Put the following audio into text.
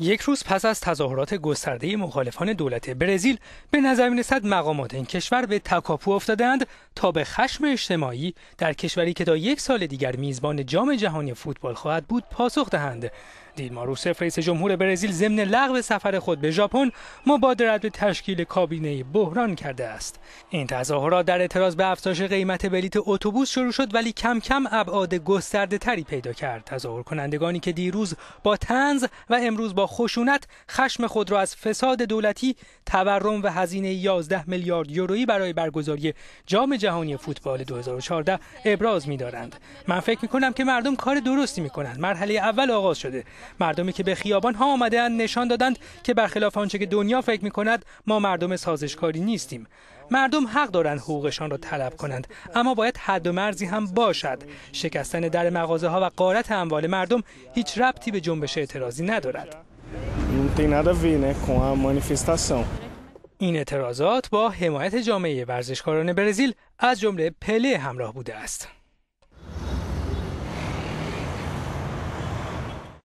یک روز پس از تظاهرات گسترده مخالفان دولت برزیل به نظر میرسد مقامات این کشور به تکاپو افتادند تا به خشم اجتماعی در کشوری که تا یک سال دیگر میزبان جام جهانی فوتبال خواهد بود پاسخ دهند دیلما روسف رئیس جمهور برزیل ضمن لغو سفر خود به ژاپن مبادرت به تشکیل کابینه بحران کرده است این تظاهرات در اعتراض به افزایش قیمت بلیت اتوبوس شروع شد ولی کم کم ابعاد گسترده تری پیدا کرد تظاهر کنندگانی که دیروز با تنز و امروز با خشونت خشم خود را از فساد دولتی تورم و هزینه 11 میلیارد یورویی برای برگزاری جام جهانی فوتبال 2014 ابراز می‌دارند من فکر می‌کنم که مردم کار درستی می‌کنند مرحله اول آغاز شده مردمی که به خیابان ها آمدند نشان دادند که برخلاف آنچه که دنیا فکر می کند ما مردم سازشکاری نیستیم مردم حق دارند حقوقشان را طلب کنند اما باید حد و مرزی هم باشد شکستن در مغازه ها و قارت اموال مردم هیچ ربطی به جنبش اعتراضی ندارد این اعتراضات با حمایت جامعه ورزشکاران برزیل از جمله پله همراه بوده است